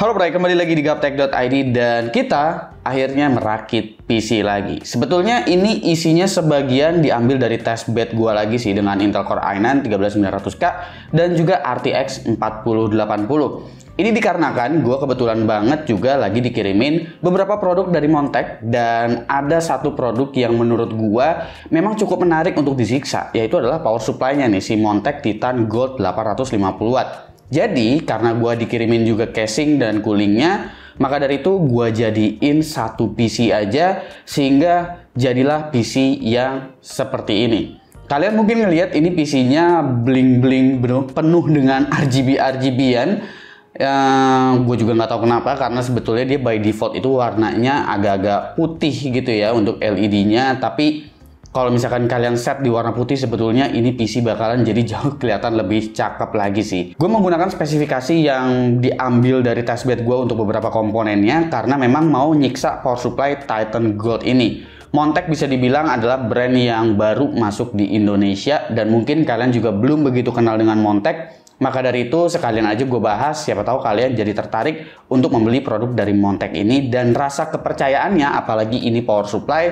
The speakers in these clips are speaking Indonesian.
Halo Bray, kembali lagi di gaptek.id dan kita akhirnya merakit PC lagi. Sebetulnya ini isinya sebagian diambil dari bed gua lagi sih dengan Intel Core i9 13900K dan juga RTX 4080. Ini dikarenakan gua kebetulan banget juga lagi dikirimin beberapa produk dari Montek dan ada satu produk yang menurut gua memang cukup menarik untuk disiksa yaitu adalah power supply-nya nih si Montek Titan Gold 850 watt. Jadi karena gua dikirimin juga casing dan coolingnya, maka dari itu gua jadiin satu PC aja sehingga jadilah PC yang seperti ini. Kalian mungkin ngelihat ini PC-nya bling-bling penuh dengan RGB-RGB-an. Eh, gue juga nggak tahu kenapa karena sebetulnya dia by default itu warnanya agak-agak putih gitu ya untuk LED-nya tapi kalau misalkan kalian set di warna putih sebetulnya ini PC bakalan jadi jauh kelihatan lebih cakep lagi sih gue menggunakan spesifikasi yang diambil dari testbed gue untuk beberapa komponennya karena memang mau nyiksa power supply Titan Gold ini Montek bisa dibilang adalah brand yang baru masuk di Indonesia dan mungkin kalian juga belum begitu kenal dengan Montek maka dari itu sekalian aja gue bahas, siapa tahu kalian jadi tertarik untuk membeli produk dari Montek ini dan rasa kepercayaannya apalagi ini power supply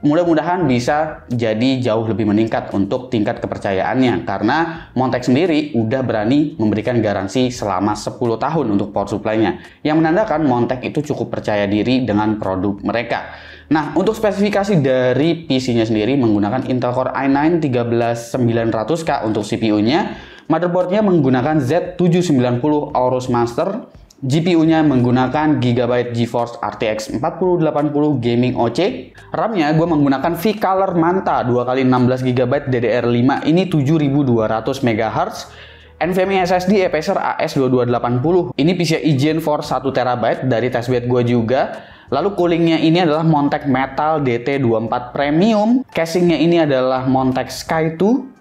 mudah-mudahan bisa jadi jauh lebih meningkat untuk tingkat kepercayaannya karena Montek sendiri udah berani memberikan garansi selama 10 tahun untuk power supply-nya yang menandakan Montek itu cukup percaya diri dengan produk mereka. Nah, untuk spesifikasi dari PC-nya sendiri menggunakan Intel Core i9 13900K untuk CPU-nya, motherboard nya menggunakan Z790 Aorus Master GPU-nya menggunakan Gigabyte GeForce RTX 4080 Gaming OC. RAM-nya gue menggunakan V-Color Manta 2x16GB DDR5 ini 7200 MHz. NVMe SSD Epacer AS2280. Ini PCIe Gen 4 1TB dari testbed gue juga. Lalu coolingnya ini adalah Montek Metal DT24 Premium. Casingnya ini adalah Montek Sky 2.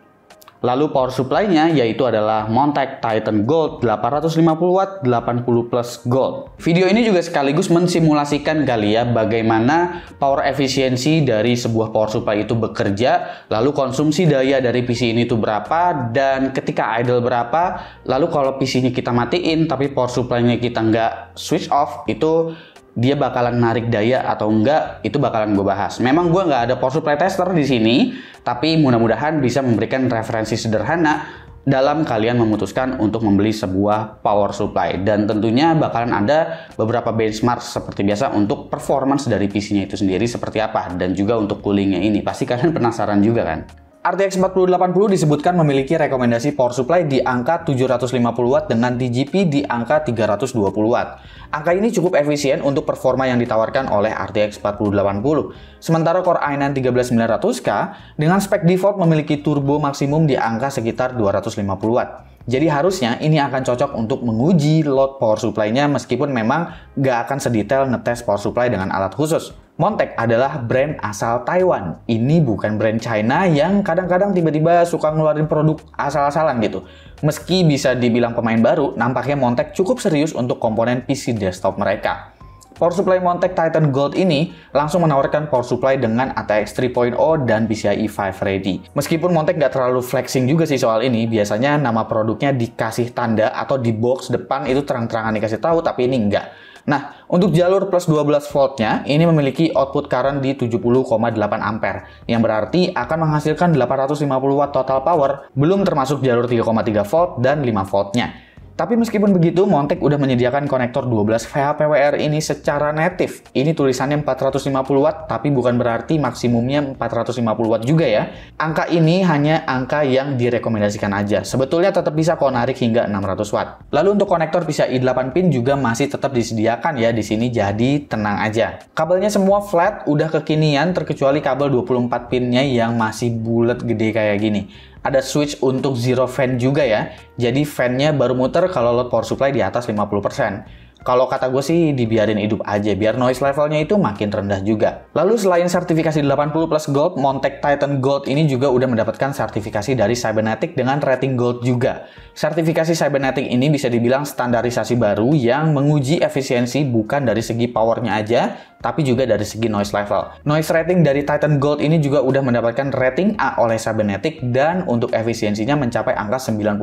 Lalu power supply-nya yaitu adalah Montec Titan Gold 850 watt 80 plus gold. Video ini juga sekaligus mensimulasikan kali ya bagaimana power efisiensi dari sebuah power supply itu bekerja, lalu konsumsi daya dari PC ini itu berapa dan ketika idle berapa, lalu kalau pc ini kita matiin tapi power supply-nya kita nggak switch off itu dia bakalan narik daya atau enggak itu bakalan gue bahas. Memang gue nggak ada power supply tester di sini, tapi mudah-mudahan bisa memberikan referensi sederhana dalam kalian memutuskan untuk membeli sebuah power supply dan tentunya bakalan ada beberapa benchmark seperti biasa untuk performance dari PC-nya itu sendiri seperti apa dan juga untuk coolingnya ini pasti kalian penasaran juga kan RTX 4080 disebutkan memiliki rekomendasi power supply di angka 750 watt dengan TGP di angka 320 watt. Angka ini cukup efisien untuk performa yang ditawarkan oleh RTX 4080. Sementara Core i9 13900K dengan spek default memiliki turbo maksimum di angka sekitar 250 watt. Jadi harusnya ini akan cocok untuk menguji load power supply-nya meskipun memang nggak akan sedetail ngetes power supply dengan alat khusus. Montek adalah brand asal Taiwan. Ini bukan brand China yang kadang-kadang tiba-tiba suka ngeluarin produk asal-asalan gitu. Meski bisa dibilang pemain baru, nampaknya Montek cukup serius untuk komponen PC desktop mereka. Power supply Montek Titan Gold ini langsung menawarkan power supply dengan ATX 3.0 dan PCIe 5 ready. Meskipun Montek nggak terlalu flexing juga sih soal ini, biasanya nama produknya dikasih tanda atau di box depan itu terang-terangan dikasih tahu, tapi ini nggak. Nah, untuk jalur plus 12 voltnya, ini memiliki output current di 70,8 ampere, yang berarti akan menghasilkan 850 watt total power, belum termasuk jalur 3,3 volt dan 5 voltnya. Tapi meskipun begitu, Montek udah menyediakan konektor 12 VHPWR ini secara native. Ini tulisannya 450 watt, tapi bukan berarti maksimumnya 450 watt juga ya. Angka ini hanya angka yang direkomendasikan aja. Sebetulnya tetap bisa kok narik hingga 600 watt. Lalu untuk konektor bisa 8 pin juga masih tetap disediakan ya di sini, jadi tenang aja. Kabelnya semua flat, udah kekinian terkecuali kabel 24 pinnya yang masih bulat gede kayak gini ada switch untuk zero fan juga ya. Jadi fannya baru muter kalau load power supply di atas 50%. Kalau kata gue sih dibiarin hidup aja biar noise levelnya itu makin rendah juga. Lalu selain sertifikasi 80 plus gold, Montek Titan Gold ini juga udah mendapatkan sertifikasi dari Cybernetic dengan rating gold juga. Sertifikasi Cybernetic ini bisa dibilang standarisasi baru yang menguji efisiensi bukan dari segi powernya aja, tapi juga dari segi noise level. Noise rating dari Titan Gold ini juga udah mendapatkan rating A oleh Cybernetic dan untuk efisiensinya mencapai angka 90%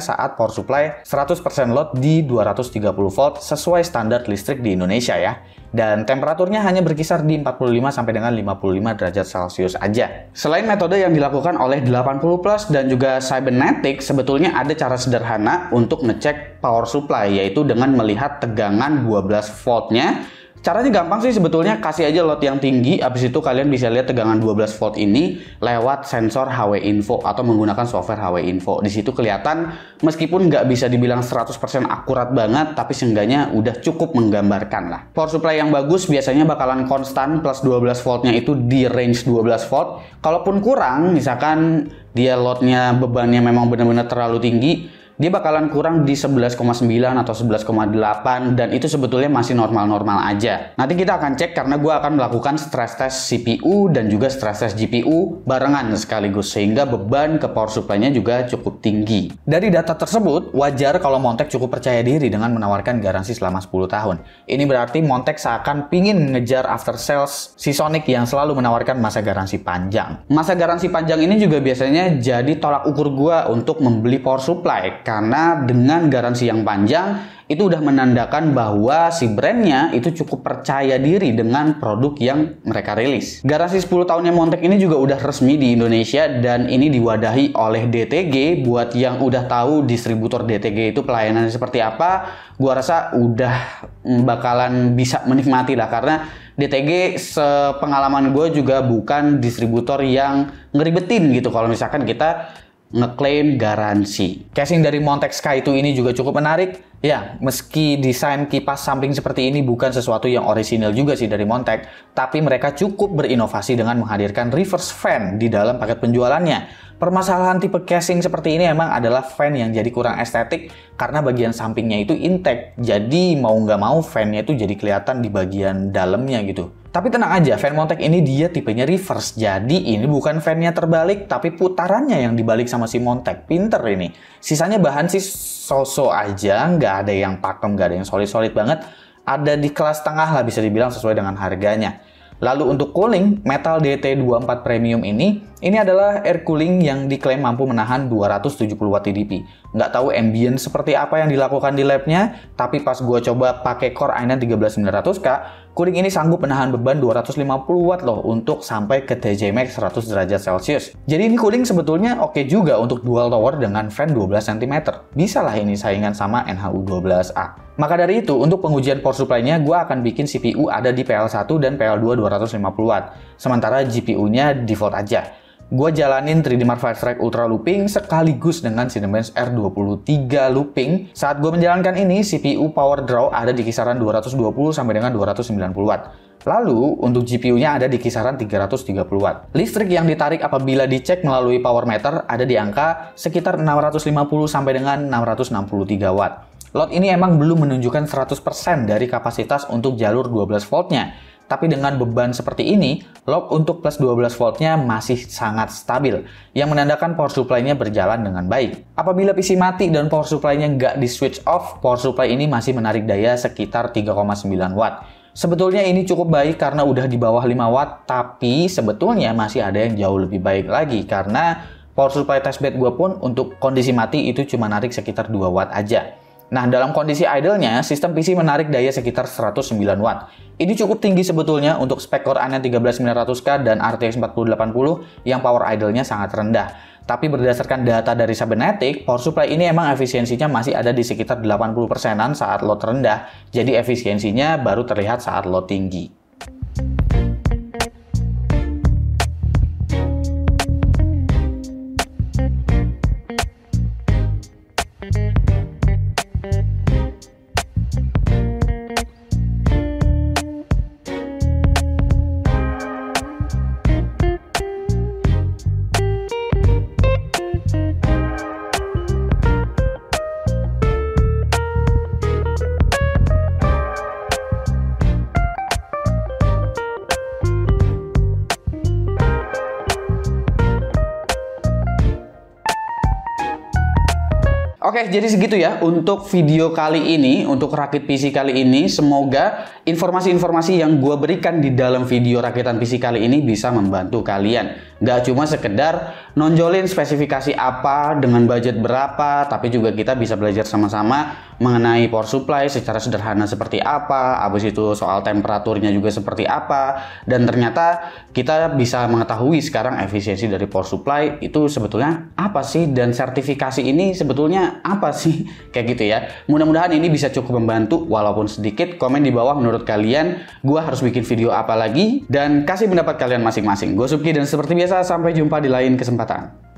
saat power supply 100% load di 230 volt sesuai standar listrik di Indonesia ya dan temperaturnya hanya berkisar di 45 sampai dengan 55 derajat Celcius aja. Selain metode yang dilakukan oleh 80 plus dan juga cybernetic, sebetulnya ada cara sederhana untuk ngecek power supply yaitu dengan melihat tegangan 12 voltnya Caranya gampang sih sebetulnya kasih aja load yang tinggi abis itu kalian bisa lihat tegangan 12 volt ini lewat sensor HW Info atau menggunakan software HW Info. Di situ kelihatan meskipun nggak bisa dibilang 100% akurat banget tapi seenggaknya udah cukup menggambarkan lah. Power supply yang bagus biasanya bakalan konstan plus 12 voltnya itu di range 12 volt. Kalaupun kurang misalkan dia loadnya bebannya memang benar-benar terlalu tinggi dia bakalan kurang di 11,9 atau 11,8 dan itu sebetulnya masih normal-normal aja. Nanti kita akan cek karena gue akan melakukan stress test CPU dan juga stress test GPU barengan sekaligus sehingga beban ke power supply-nya juga cukup tinggi. Dari data tersebut, wajar kalau Montek cukup percaya diri dengan menawarkan garansi selama 10 tahun. Ini berarti Montek seakan pingin ngejar after sales Seasonic yang selalu menawarkan masa garansi panjang. Masa garansi panjang ini juga biasanya jadi tolak ukur gue untuk membeli power supply karena dengan garansi yang panjang itu udah menandakan bahwa si brandnya itu cukup percaya diri dengan produk yang mereka rilis. Garansi 10 tahunnya Montek ini juga udah resmi di Indonesia dan ini diwadahi oleh DTG buat yang udah tahu distributor DTG itu pelayanannya seperti apa, gua rasa udah bakalan bisa menikmati lah karena DTG sepengalaman gue juga bukan distributor yang ngeribetin gitu kalau misalkan kita ngeklaim garansi. Casing dari Montex Sky itu ini juga cukup menarik Ya, meski desain kipas samping seperti ini bukan sesuatu yang orisinil juga sih dari Montek, tapi mereka cukup berinovasi dengan menghadirkan reverse fan di dalam paket penjualannya. Permasalahan tipe casing seperti ini emang adalah fan yang jadi kurang estetik karena bagian sampingnya itu intake, jadi mau nggak mau fannya itu jadi kelihatan di bagian dalamnya gitu. Tapi tenang aja, fan Montek ini dia tipenya reverse. Jadi ini bukan fannya terbalik, tapi putarannya yang dibalik sama si Montek. Pinter ini. Sisanya bahan sih sosok aja, nggak nggak ada yang pakem, nggak ada yang solid-solid banget. Ada di kelas tengah lah bisa dibilang sesuai dengan harganya. Lalu untuk cooling, metal DT24 Premium ini, ini adalah air cooling yang diklaim mampu menahan 270 watt TDP. Nggak tahu ambient seperti apa yang dilakukan di labnya, tapi pas gue coba pakai core i9 13900K, Cooling ini sanggup menahan beban 250 watt loh untuk sampai ke TJ Max 100 derajat Celcius. Jadi ini cooling sebetulnya oke juga untuk dual tower dengan fan 12 cm. Bisa lah ini saingan sama NHU12A. Maka dari itu, untuk pengujian power supply-nya, gue akan bikin CPU ada di PL1 dan PL2 250 watt. Sementara GPU-nya default aja gue jalanin 3D Mark Strike Ultra Looping sekaligus dengan Cinebench R23 Looping. Saat gue menjalankan ini, CPU power draw ada di kisaran 220 sampai dengan 290 watt. Lalu, untuk GPU-nya ada di kisaran 330 watt. Listrik yang ditarik apabila dicek melalui power meter ada di angka sekitar 650 sampai dengan 663 watt. Lot ini emang belum menunjukkan 100% dari kapasitas untuk jalur 12 voltnya, tapi dengan beban seperti ini, lock untuk plus 12 voltnya masih sangat stabil, yang menandakan power supply-nya berjalan dengan baik. Apabila PC mati dan power supply-nya nggak di switch off, power supply ini masih menarik daya sekitar 3,9 watt. Sebetulnya ini cukup baik karena udah di bawah 5 watt, tapi sebetulnya masih ada yang jauh lebih baik lagi karena power supply testbed gue pun untuk kondisi mati itu cuma narik sekitar 2 watt aja. Nah, dalam kondisi idle-nya, sistem PC menarik daya sekitar 109 watt. Ini cukup tinggi sebetulnya untuk spek Core i9 13900K dan RTX 4080 yang power idle-nya sangat rendah. Tapi berdasarkan data dari Sabenetik, power supply ini emang efisiensinya masih ada di sekitar 80%-an saat load rendah, jadi efisiensinya baru terlihat saat load tinggi. Oke, jadi segitu ya untuk video kali ini, untuk rakit PC kali ini. Semoga informasi-informasi yang gue berikan di dalam video rakitan PC kali ini bisa membantu kalian. Nggak cuma sekedar nonjolin spesifikasi apa dengan budget berapa, tapi juga kita bisa belajar sama-sama mengenai power supply secara sederhana seperti apa, habis itu soal temperaturnya juga seperti apa, dan ternyata kita bisa mengetahui sekarang efisiensi dari power supply itu sebetulnya apa sih, dan sertifikasi ini sebetulnya apa sih, kayak gitu ya. Mudah-mudahan ini bisa cukup membantu, walaupun sedikit, komen di bawah menurut kalian, gua harus bikin video apa lagi, dan kasih pendapat kalian masing-masing. Gue Subki, dan seperti biasa, biasa, sampai jumpa di lain kesempatan.